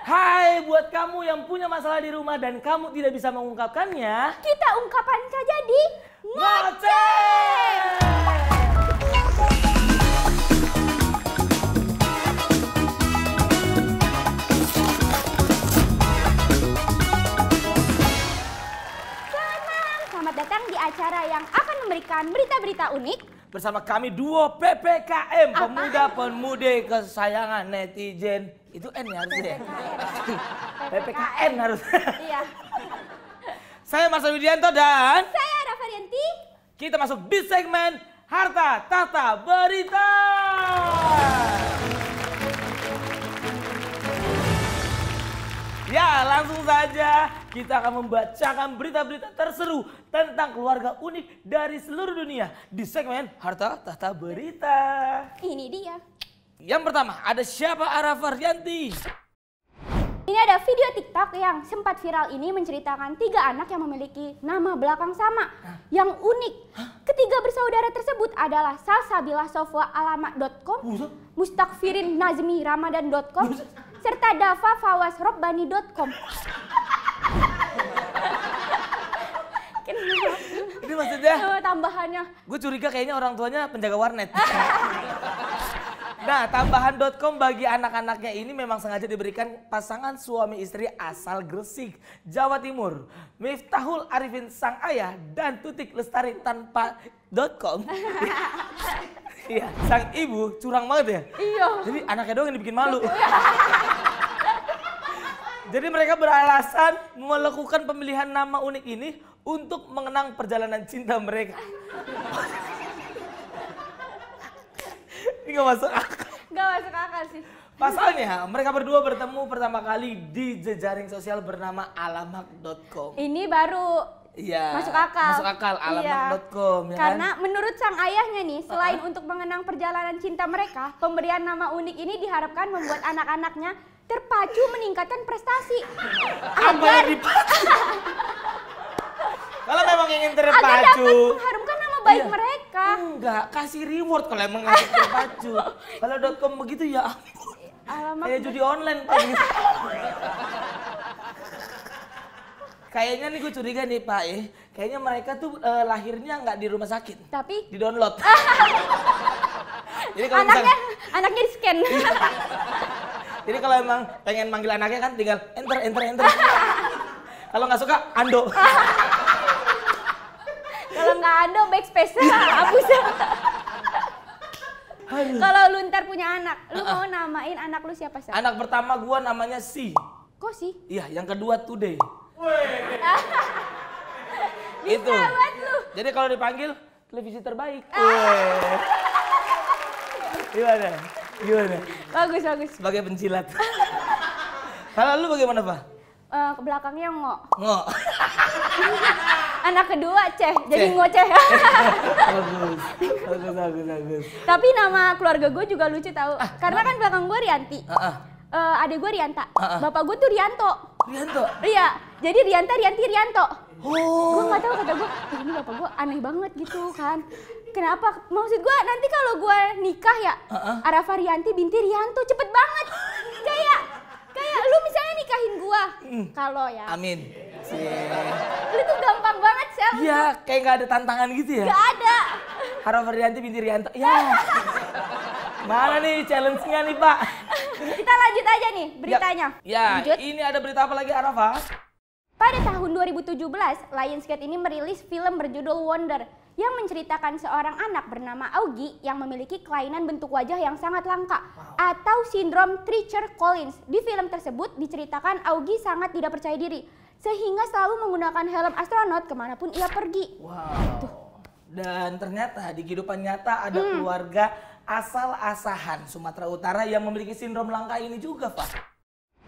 Hai buat kamu yang punya masalah di rumah dan kamu tidak bisa mengungkapkannya. Kita ungkapkan saja di ngoceh. Selamat datang di acara yang akan memberikan berita-berita unik bersama kami duo PPKM pemuda pemudi kesayangan netizen itu N ya harusnya ya? PPKM, PPKM harus iya saya Mas Widianto dan saya Rafa Rianti kita masuk di segmen harta tata berita ya langsung saja kita akan membacakan berita-berita terseru tentang keluarga unik dari seluruh dunia di segmen Harta Tahta Berita. Ini dia. Yang pertama, ada siapa Ara Varyanti? Ini ada video TikTok yang sempat viral ini menceritakan tiga anak yang memiliki nama belakang sama Hah? yang unik. Hah? Ketiga bersaudara tersebut adalah Salsabila Sofwa Alamat.com, Mustakfirin Nazmi Ramadan.com, serta Dava Fawaz Robbani.com. Ini maksudnya? Eh, tambahannya. Gue curiga kayaknya orang tuanya penjaga warnet. Nah, tambahan.com bagi anak-anaknya ini memang sengaja diberikan pasangan suami istri asal Gresik, Jawa Timur. Miftahul Arifin sang ayah dan Tutik Lestari tanpa .com. Iya, sang ibu curang banget ya. Iya. Jadi anaknya doang yang dibikin malu. Jadi mereka beralasan melakukan pemilihan nama unik ini untuk mengenang perjalanan cinta mereka. Ini gak masuk akal. Gak masuk akal sih. Pasalnya, mereka berdua bertemu pertama kali di jejaring sosial bernama alamak.com. Ini baru Iya. Masuk akal. Masuk akal alamak.com iya. ya kan? Karena kan? menurut sang ayahnya nih, selain uh -huh. untuk mengenang perjalanan cinta mereka, pemberian nama unik ini diharapkan membuat anak-anaknya terpacu meningkatkan prestasi. Apa agar... yang dipacu? Kalau memang ingin terpacu. Agar dapat mengharumkan nama baik iya. mereka. Enggak, kasih reward kalau emang ingin terpacu. kalau dotcom begitu ya ampun. Eh, Kayak judi online Pak. Kayaknya nih gue curiga nih Pak eh. Kayaknya mereka tuh eh, lahirnya nggak di rumah sakit. Tapi di download. Jadi kalau anaknya misal, anaknya di scan. Iya. Jadi kalau emang pengen manggil anaknya kan tinggal enter enter enter. kalau nggak suka ando. Ando backspace hapus. Kalau lu ntar punya anak, lu mau ah. namain anak lu siapa sih? Anak pertama gua namanya Si. Kok Si? Iya, yang kedua Today. Bisa itu. lu. Jadi kalau dipanggil televisi terbaik. Ah. Gimana? Gimana? Bagus, bagus. Sebagai pencilat. Kalau lu bagaimana, Pak? Uh, ke belakangnya ngok. Ngok anak kedua Ceh, oh, jadi Ceh. ngoceh. bagus, bagus, bagus, bagus. Tapi nama keluarga gue juga lucu tau ah, karena kan belakang gue Rianti. Ah, ah. Uh, gue Rianta, uh -uh. bapak gue tuh Rianto. Rianto? Iya, jadi Rianta, Rianti, Rianto. Oh. Gue gak tau kata gue, ini bapak gue aneh banget gitu kan. Kenapa? Maksud gue nanti kalau gue nikah ya, uh ah, -uh. Arafah Rianti binti Rianto cepet banget. kayak, kayak lu misalnya nikahin gue. Mm. Kalau ya. Amin. Yeah. Lu tuh gampang banget Iya, kayak nggak ada tantangan gitu ya. Gak ada. Harap Rianti binti Rianto. Ya. Mana nih challenge-nya nih Pak? Kita lanjut aja nih beritanya. Ya, ya lanjut. ini ada berita apa lagi Arafa? Pada tahun 2017, Lionsgate ini merilis film berjudul Wonder yang menceritakan seorang anak bernama Augie yang memiliki kelainan bentuk wajah yang sangat langka wow. atau sindrom Treacher Collins. Di film tersebut diceritakan Augie sangat tidak percaya diri sehingga selalu menggunakan helm astronot kemanapun ia pergi. Wow. Dan ternyata di kehidupan nyata ada hmm. keluarga asal-asahan Sumatera Utara yang memiliki sindrom langka ini juga, Pak.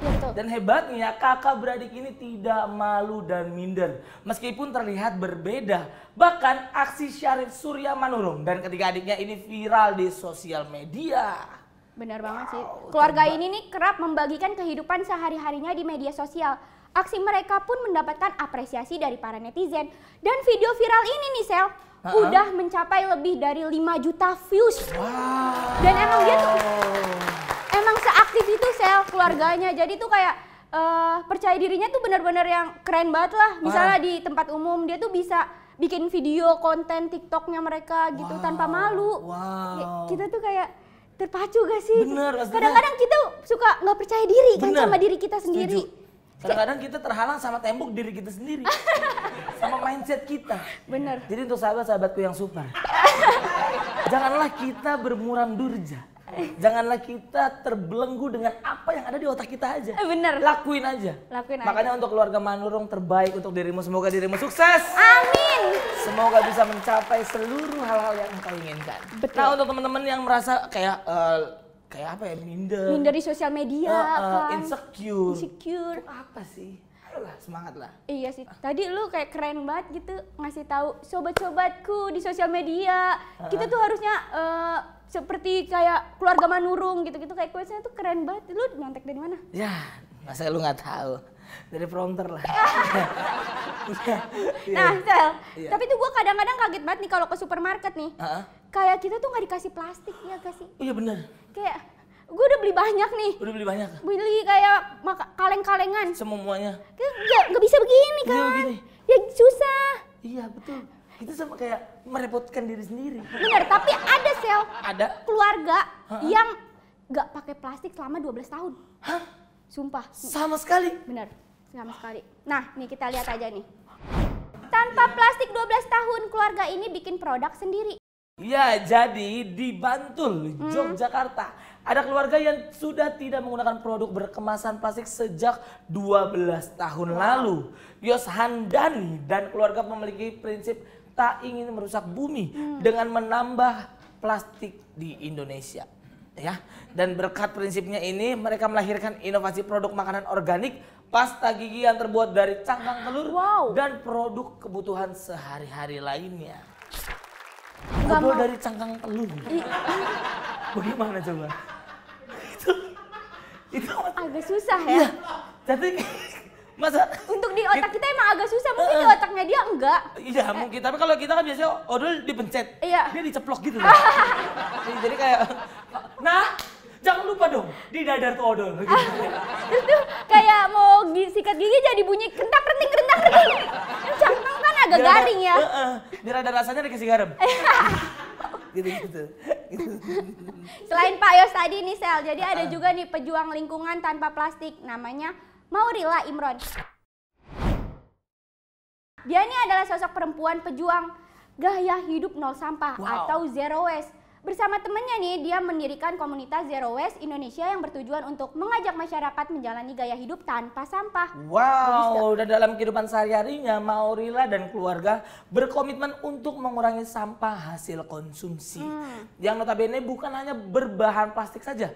Iya, betul. Dan hebatnya kakak beradik ini tidak malu dan minder. Meskipun terlihat berbeda. Bahkan aksi Syarif Surya Manurung dan ketiga adiknya ini viral di sosial media. Benar banget wow, sih. Keluarga ini nih kerap membagikan kehidupan sehari-harinya di media sosial Aksi mereka pun mendapatkan apresiasi dari para netizen. Dan video viral ini nih Sel, uh -uh. udah mencapai lebih dari 5 juta views. Wow. Dan emang dia tuh, emang seaktif itu Sel keluarganya. Jadi tuh kayak uh, percaya dirinya tuh bener-bener yang keren banget lah. Misalnya uh. di tempat umum dia tuh bisa bikin video konten TikToknya mereka gitu wow. tanpa malu. Ya, wow. Kita tuh kayak terpacu gak sih? Kadang-kadang kita suka nggak percaya diri kan sama diri kita sendiri. Setuju. Kadang-kadang kita terhalang sama tembok diri kita sendiri. sama mindset kita. Benar. Jadi untuk sahabat-sahabatku yang super. janganlah kita bermuram durja. Janganlah kita terbelenggu dengan apa yang ada di otak kita aja. Eh, benar. Lakuin aja. Lakuin aja. Makanya untuk keluarga Manurung terbaik untuk dirimu. Semoga dirimu sukses. Amin. Semoga bisa mencapai seluruh hal-hal yang kau inginkan. Betul. Nah untuk teman-teman yang merasa kayak... Uh, kayak apa ya minder minder di sosial media uh, uh, insecure insecure Itu apa sih lah semangat lah iya sih tadi lu kayak keren banget gitu ngasih tahu sobat-sobatku di sosial media uh eh, -huh. kita tuh harusnya uh, seperti kayak keluarga manurung gitu-gitu kayak kuisnya tuh keren banget lu nyontek dari mana ya masa lu nggak tahu dari prompter lah nah sel yeah. tapi tuh gua kadang-kadang kaget banget nih kalau ke supermarket nih uh -huh kayak kita tuh nggak dikasih plastik ya gak sih? Oh, iya benar Kayak gue udah beli banyak nih. Udah beli banyak. Beli kayak kaleng-kalengan. Semuanya. Kayak ya, nggak bisa begini iya, kan? Iya begini. Ya susah. Iya betul. Itu sama kayak merepotkan diri sendiri. benar tapi ada sel. Ada. Keluarga Ha-ha. yang nggak pakai plastik selama 12 tahun. Hah? Sumpah. Sama sekali. benar sama sekali. Nah, nih kita lihat aja nih. Tanpa plastik 12 tahun, keluarga ini bikin produk sendiri. Ya, jadi di Bantul, hmm. Yogyakarta, ada keluarga yang sudah tidak menggunakan produk berkemasan plastik sejak 12 tahun wow. lalu. Yos Handani dan keluarga memiliki prinsip tak ingin merusak bumi hmm. dengan menambah plastik di Indonesia. Ya, dan berkat prinsipnya ini mereka melahirkan inovasi produk makanan organik, pasta gigi yang terbuat dari cangkang telur wow. dan produk kebutuhan sehari-hari lainnya mau. dari cangkang telur. Bagaimana coba? itu, itu agak susah ya. Iya. Jadi masa untuk di otak kita emang agak susah mungkin uh, di otaknya dia enggak iya eh. mungkin tapi kalau kita kan biasanya odol dipencet iya. dia diceplok gitu loh. jadi, jadi kayak nah jangan lupa dong di dadar tuh odol gitu. terus kayak mau sikat gigi jadi bunyi kentak renting kentak renting agak biar garing ada, ya. Uh, uh, biar ada rasanya dikasih garam. Gitu, gitu gitu. Selain Pak Yos tadi nih Sel, jadi uh -uh. ada juga nih pejuang lingkungan tanpa plastik namanya Maurila Imron. Dia ini adalah sosok perempuan pejuang gaya hidup nol sampah wow. atau zero waste Bersama temannya nih, dia mendirikan komunitas Zero Waste Indonesia yang bertujuan untuk mengajak masyarakat menjalani gaya hidup tanpa sampah. Wow, udah dalam kehidupan sehari-harinya, Maurila dan keluarga berkomitmen untuk mengurangi sampah hasil konsumsi. Hmm. Yang notabene bukan hanya berbahan plastik saja,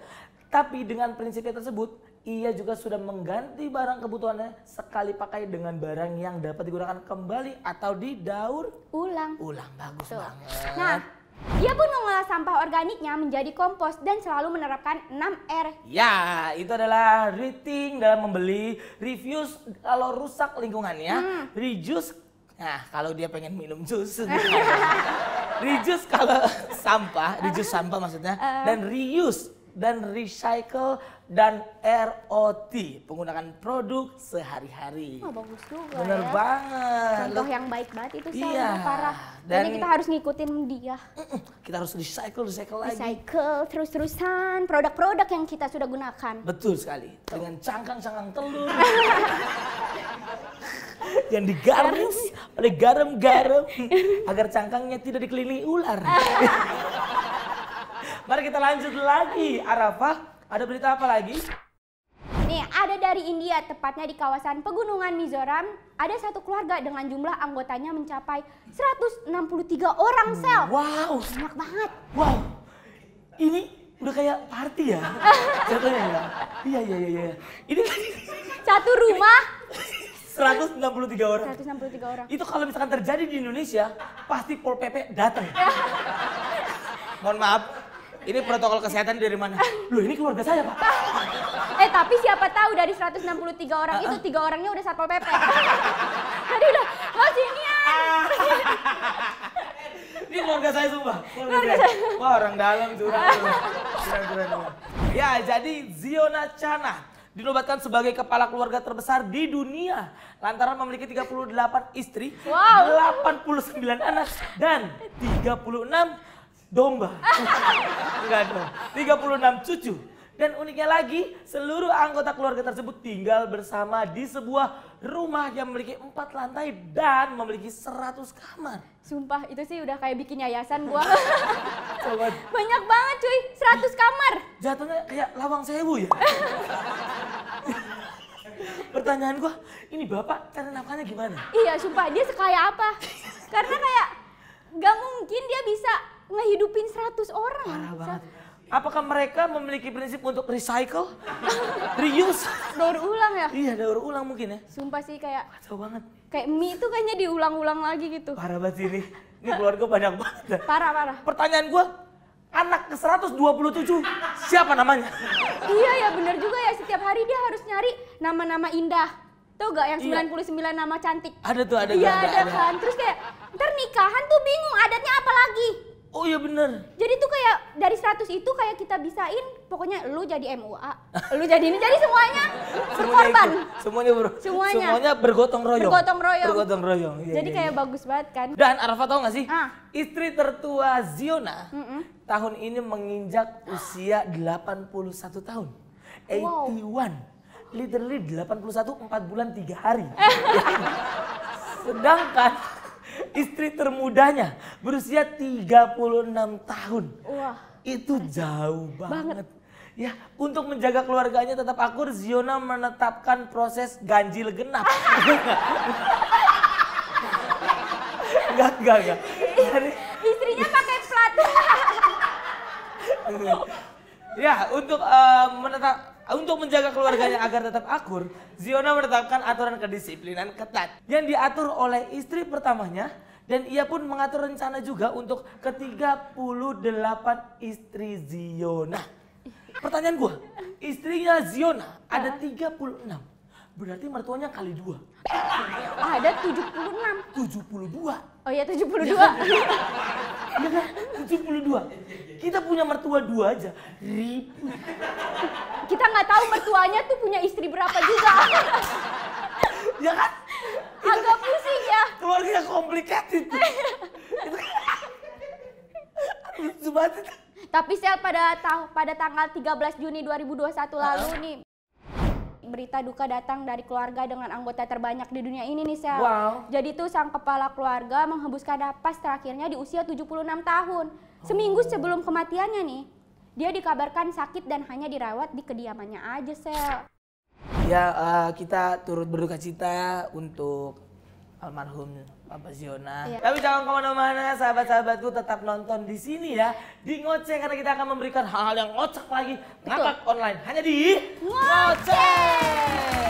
tapi dengan prinsipnya tersebut, ia juga sudah mengganti barang kebutuhannya sekali pakai dengan barang yang dapat digunakan kembali atau didaur ulang. Ulang bagus Tuh. banget. Nah, dia pun mengolah sampah organiknya menjadi kompos dan selalu menerapkan 6R. Ya, itu adalah rating dalam membeli, reviews kalau rusak lingkungannya, hmm. reduce Nah, kalau dia pengen minum jus, reduce kalau sampah, reduce sampah maksudnya, uh. dan reuse dan recycle dan ROT penggunaan produk sehari-hari. Oh, bagus juga. Bener ya. banget. Contoh yang baik banget itu sama iya. parah. Dan Jadi kita harus ngikutin dia. Kita harus recycle, recycle lagi. Recycle terus-terusan produk-produk yang kita sudah gunakan. Betul sekali. Dengan cangkang-cangkang telur. yang digaris oleh garam-garam agar cangkangnya tidak dikelilingi ular. Mari kita lanjut lagi. Arafah, ada berita apa lagi? Nih, ada dari India, tepatnya di kawasan pegunungan Mizoram. Ada satu keluarga dengan jumlah anggotanya mencapai 163 orang sel. Wow. Banyak banget. Wow. Ini udah kayak party ya? Contohnya ya? Iya, iya, iya. iya. Ini satu rumah. 163 orang. 163 orang. Itu kalau misalkan terjadi di Indonesia, pasti Pol PP datang. Mohon maaf, ini protokol kesehatan dari mana? Loh ini keluarga saya pak. eh tapi siapa tahu dari 163 orang uh -uh. itu tiga orangnya udah satpol pp. Tadi udah lo sini ya. ini keluarga saya sumpah. Keluarga, keluarga saya. Wah orang dalam tuh. Ah. Ya jadi Ziona Chana dinobatkan sebagai kepala keluarga terbesar di dunia lantaran memiliki 38 istri, wow. 89 anak dan 36 domba. Enggak dong. 36 cucu. Dan uniknya lagi, seluruh anggota keluarga tersebut tinggal bersama di sebuah rumah yang memiliki empat lantai dan memiliki seratus kamar. Sumpah, itu sih udah kayak bikin yayasan gua. Banyak banget cuy, seratus kamar. Jatuhnya kayak lawang sewu ya. Pertanyaan gua, ini bapak cara nafkahnya gimana? Iya, sumpah dia sekaya apa? Karena kayak gak mungkin dia bisa ngehidupin 100 orang. Parah banget. Apakah mereka memiliki prinsip untuk recycle, reuse? Daur ulang ya? Iya, daur ulang mungkin ya. Sumpah sih kayak... Kacau banget. Kayak mie itu kayaknya diulang-ulang lagi gitu. Parah banget sih ini. Ini keluarga banyak banget. Parah, parah. Pertanyaan gue, anak ke 127 siapa namanya? Iya ya bener juga ya setiap hari dia harus nyari nama-nama indah. Tau gak yang 99 iya. nama cantik? Ada tuh, ada. Iya ada, ada, ada kan. Terus kayak ntar nikahan tuh bingung adatnya apa lagi? Oh iya bener. Jadi tuh kayak dari status itu kayak kita bisain pokoknya lu jadi MUA, lu jadi ini, jadi semuanya berkorban. Semuanya, semuanya ber, semuanya. semuanya bergotong royong. Bergotong royong. Bergotong royong. Iya, jadi ya, kayak ya. bagus banget kan. Dan Arafa tau gak sih? Ah. Istri tertua Ziona mm -mm. tahun ini menginjak usia 81 tahun. 81. Wow. Literally 81 4 bulan 3 hari. Ya kan? Sedangkan istri termudanya berusia 36 tahun. Wah. Itu jauh banget. banget. Ya, untuk menjaga keluarganya tetap akur, Ziona menetapkan proses ganjil genap. enggak, enggak, enggak. Dari... Istrinya pakai plat. ya, untuk uh, menetap untuk menjaga keluarganya agar tetap akur, Ziona menetapkan aturan kedisiplinan ketat yang diatur oleh istri pertamanya dan ia pun mengatur rencana juga untuk ke-38 istri Ziona. Pertanyaan gua, istrinya Ziona ada 36. Berarti mertuanya kali dua. Ada 76. 72. Oh iya 72. Ya 72. Kita punya mertua dua aja. ribu kita nggak tahu mertuanya tuh punya istri berapa juga. ya kan? Agak pusing ya. Keluarga complicated. Kan- lucu itu. Tapi sel pada tahu pada tanggal 13 Juni 2021 lalu uh iya. -huh. nih berita duka datang dari keluarga dengan anggota terbanyak di dunia ini nih Sel. Wow. Jadi tuh sang kepala keluarga menghembuskan napas terakhirnya di usia 76 tahun. Seminggu oh. sebelum kematiannya nih. Dia dikabarkan sakit dan hanya dirawat di kediamannya aja, Sel. Ya, uh, kita turut berduka cita untuk almarhum Papa Ziona. Iya. Tapi jangan kemana-mana, sahabat-sahabatku tetap nonton di sini ya. Di Ngoceh, karena kita akan memberikan hal-hal yang ngocak lagi. Ngakak online, hanya di Ngoceh! Ngoceh.